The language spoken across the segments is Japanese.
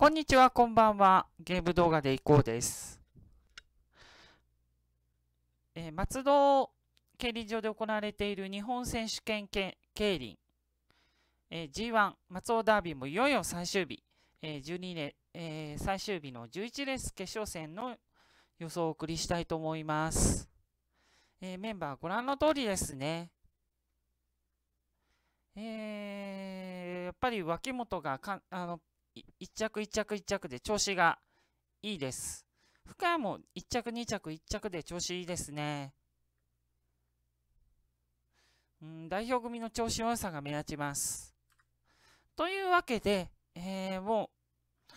こんにちは、こんばんは。ゲーム動画でいこうです。えー、松戸競輪場で行われている日本選手権競輪、えー、G1 松尾ダービーもいよいよ最終日、えー、12年、えー、最終日の11レース決勝戦の予想をお送りしたいと思います。えメンバーご覧の通りですね。えやっぱり脇本がかあの1着1着1着で調子がいいです。深谷も1着2着1着で調子いいですね。うん、代表組の調子の良さが目立ちます。というわけで、えー、もう、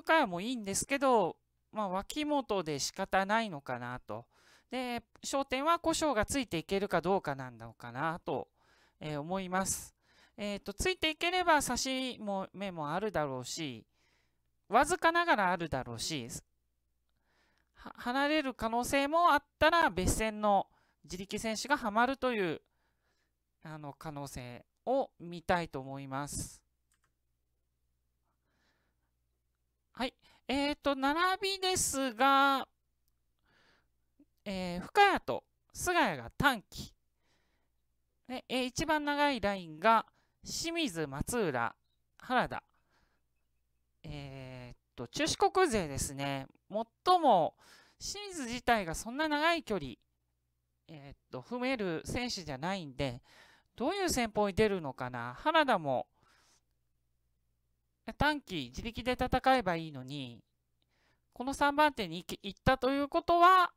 深谷もいいんですけど、まあ、脇元で仕方ないのかなと。で、焦点は故障がついていけるかどうかなんだろうかなと、えー、思います。えっ、ー、と、ついていければ差しも目もあるだろうし、わずかながらあるだろうし、離れる可能性もあったら別線の自力選手がはまるというあの可能性を見たいと思います。はい。えっ、ー、と、並びですが、えー、深谷と菅谷が短期。で、えー、一番長いラインが、清水、松浦、原田。えー、っと、中四国勢ですね。最も、清水自体がそんな長い距離、えー、っと、踏める選手じゃないんで、どういう戦法に出るのかな。原田も、短期自力で戦えばいいのに、この3番手に行ったということは、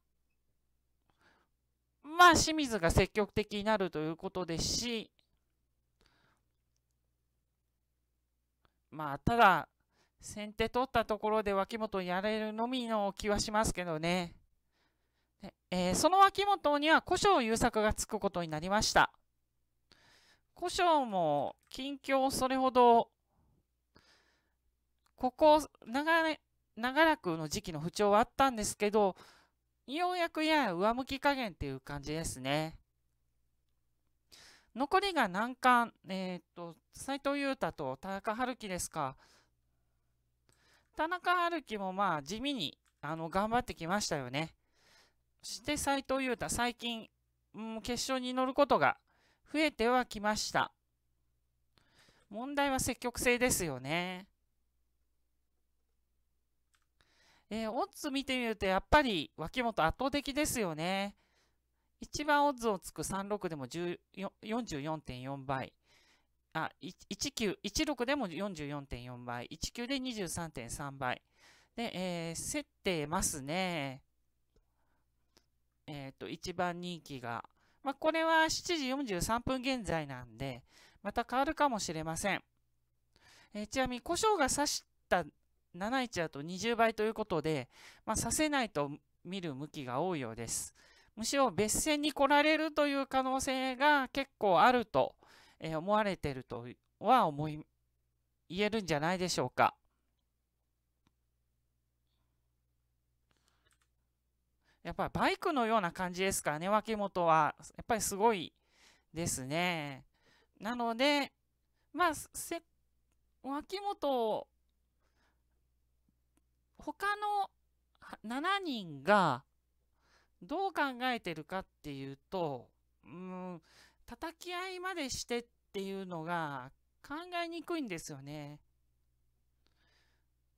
まあ清水が積極的になるということですし、まあ、ただ、先手取ったところで脇本やれるのみの気はしますけどね。でえー、その脇本には古生優作がつくことになりました。古生も近況それほど、ここ長、長らくの時期の不調はあったんですけど、ようやくやや上向き加減っていう感じですね。残りが難関、えっ、ー、と、斎藤裕太と田中春樹ですか。田中春樹もまあ地味にあの頑張ってきましたよね。そして斎藤裕太、最近、うん、決勝に乗ることが増えてはきました。問題は積極性ですよね。えー、オッズ見てみると、やっぱり脇本圧倒的ですよね。一番オッズをつく36でも44.4倍。あ、19、16でも44.4倍。19で23.3倍。で、えー、競ってますね。えっ、ー、と、一番人気が。まあ、これは7時43分現在なんで、また変わるかもしれません。えー、ちなみに、故障が刺した7一だと20倍ということで、まあ、刺せないと見る向きが多いようです。むしろ別線に来られるという可能性が結構あると、え思われてるとは思い、言えるんじゃないでしょうか。やっぱりバイクのような感じですからね、脇本は。やっぱりすごいですね。なので、まあ、せ脇本他の7人がどう考えてるかっていうと、うん、叩き合いまでしてっていうのが考えにくいんですよね。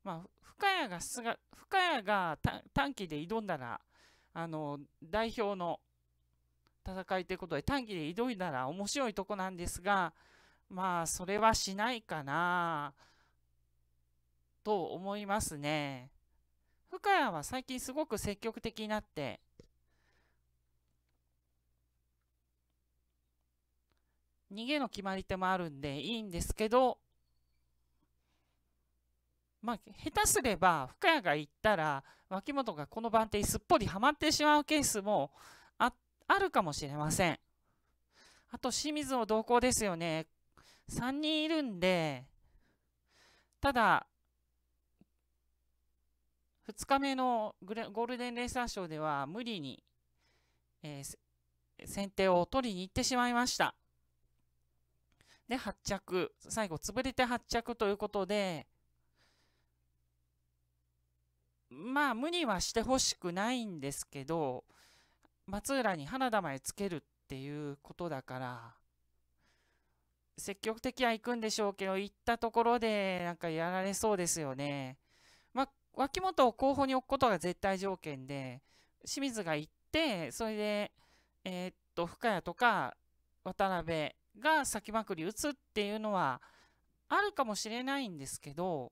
まあ、深谷がすが、深谷が短期で挑んだら、あの、代表の戦いということで短期で挑んだら面白いとこなんですが、まあ、それはしないかな、と思いますね。深谷は最近すごく積極的になって、逃げの決まり手もあるんでいいんですけど、まあ、下手すれば深谷が行ったら脇本がこの番手にすっぽりはまってしまうケースもああるかもしれません。あと清水の同行ですよね。3人いるんで、ただ、2日目のグレゴールデンレーサー賞では無理に、えー、先手を取りに行ってしまいました。で、発着。最後、潰れて発着ということで、まあ、無にはしてほしくないんですけど、松浦に花玉へつけるっていうことだから、積極的は行くんでしょうけど、行ったところでなんかやられそうですよね。まあ、脇本を候補に置くことが絶対条件で、清水が行って、それで、えー、っと、深谷とか渡辺、が先まくり打つっていうのはあるかもしれないんですけど、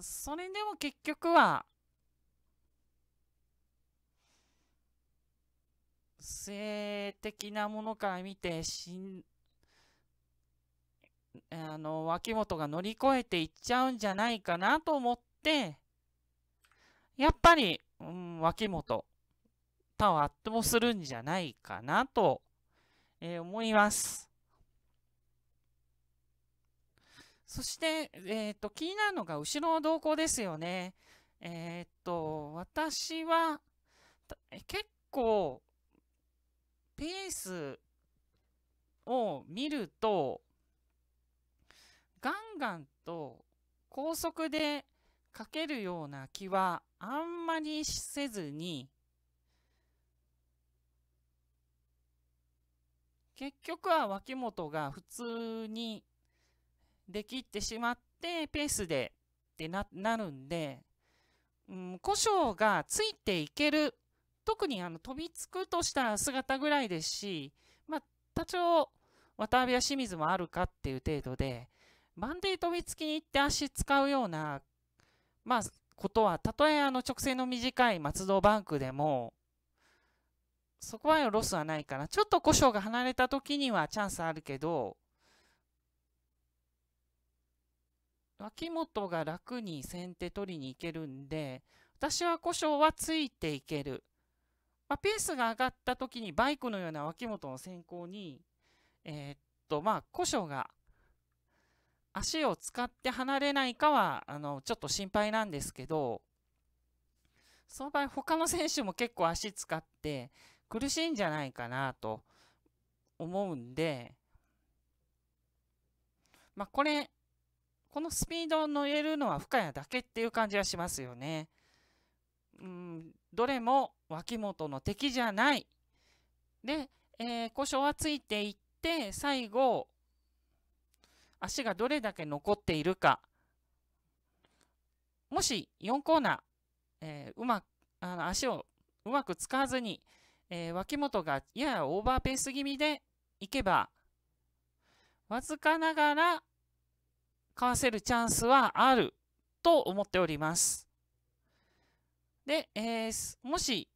それでも結局は、性的なものから見てしん、あの、脇本が乗り越えていっちゃうんじゃないかなと思って、やっぱり、うん、脇本、他を圧倒するんじゃないかなとえー、思います。そして、えーと、気になるのが後ろの動向ですよね。えっ、ー、と、私は結構ペースを見るとガンガンと高速でかけるような気はあんまりせずに結局は脇本が普通にできってしまってペースでってなるんで、うん、故障がついていける特にあの飛びつくとした姿ぐらいですし、まあ、多少渡辺や清水もあるかっていう程度でバンデー飛びつきに行って足使うような、まあ、ことはたとえあの直線の短い松戸バンクでもそこはロスはないから、ちょっと故障が離れた時にはチャンスあるけど、脇本が楽に先手取りに行けるんで、私は故障はついていける。まあ、ペースが上がった時にバイクのような脇本の先行に、えー、っと、まあ、故障が足を使って離れないかは、あの、ちょっと心配なんですけど、その場合、他の選手も結構足使って、苦しいんじゃないかなと思うんで、まあ、これ、このスピードを乗れるのは深谷だけっていう感じはしますよね。うん、どれも脇本の敵じゃない。で、えー、故障はついていって、最後、足がどれだけ残っているか。もし4コーナー、えー、うまく、あの足をうまく使わずに、えー、脇本がややオーバーペース気味でいけば、わずかながらかわせるチャンスはあると思っております。で、えー、もし、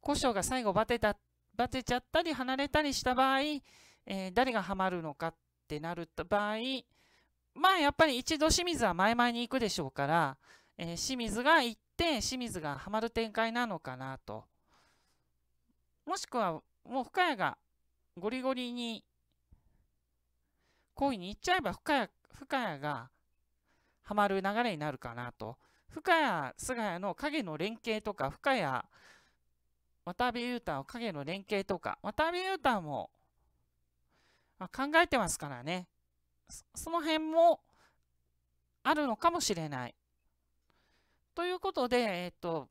故障が最後バテた、バテちゃったり離れたりした場合、えー、誰がハマるのかってなる場合、まあやっぱり一度清水は前々に行くでしょうから、えー、清水が行っ点清水がハマる展開なのかなと。もしくは、もう深谷がゴリゴリに行為に行っちゃえば深谷深谷がはまる流れになるかなと。深谷、菅谷の影の連携とか、深谷、渡辺裕太の影の連携とか、渡辺裕太も考えてますからね。その辺もあるのかもしれない。ということで、えっと、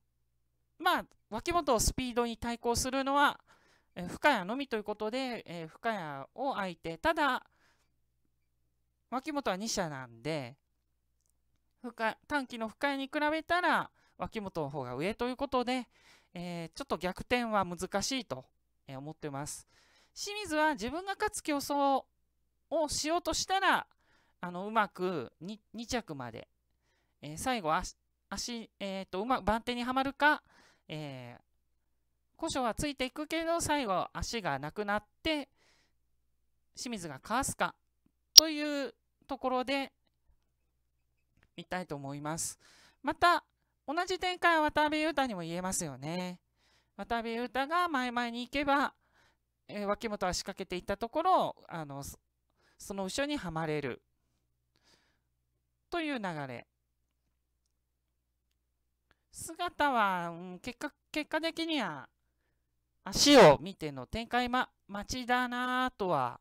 まあ、脇本をスピードに対抗するのは、えー、深谷のみということで、えー、深谷を相手。ただ、脇本は2社なんで、深短期の深谷に比べたら、脇本の方が上ということで、えー、ちょっと逆転は難しいと思ってます。清水は自分が勝つ競争をしようとしたら、あのうまく 2, 2着まで、えー、最後は足、えーと、うまく番手にはまるか、えー、古書はついていくけど最後足がなくなって清水がかわすかというところで見たいと思います。また同じ展開は渡辺裕太にも言えますよね。渡辺裕太が前々に行けば、えー、脇本は仕掛けていったところあのその後ろにはまれるという流れ。姿は、うん、結果、結果的には、足を見ての展開、ま、待ちだなとは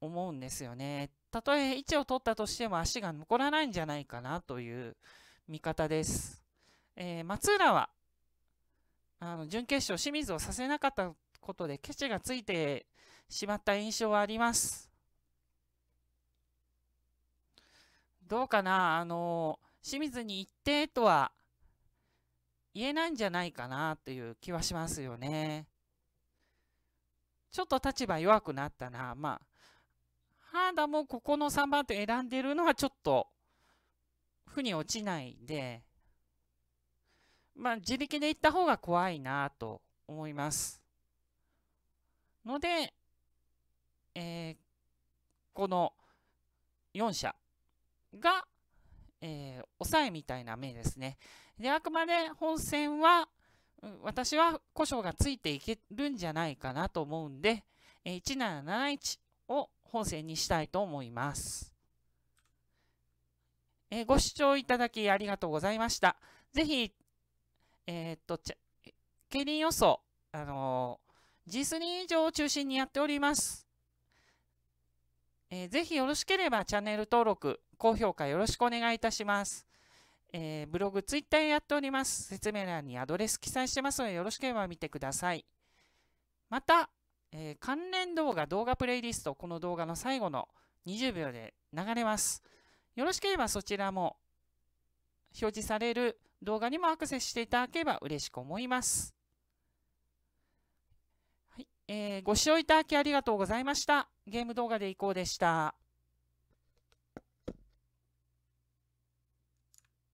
思うんですよね。たとえ位置を取ったとしても足が残らないんじゃないかなという見方です。えー、松浦はあの準決勝清水をさせなかったことでケチがついてしまった印象はあります。どうかなあの清水に行ってとは言えないんじゃないかなという気はしますよね。ちょっと立場弱くなったな。まあ、ハーダもここの3番手選んでるのはちょっと、負に落ちないで、まあ、自力で行った方が怖いなと思います。ので、えー、この4社が、えー、抑えみたいな目ですね。であくまで本戦は私は故障がついていけるんじゃないかなと思うんで1771を本戦にしたいと思います。えご視聴いただきありがとうございました。ぜひ、えー、っと、競輪予想、あのー、G3 以上を中心にやっております。えー、ぜひよろしければチャンネル登録、高評価よろしくお願いいたします。えー、ブログ、ツイッターやっております。説明欄にアドレス記載してますので、よろしければ見てください。また、えー、関連動画、動画プレイリスト、この動画の最後の20秒で流れます。よろしければそちらも表示される動画にもアクセスしていただければ嬉しく思います。はいえー、ご視聴いただきありがとうございました。ゲーム動画でいこうでした。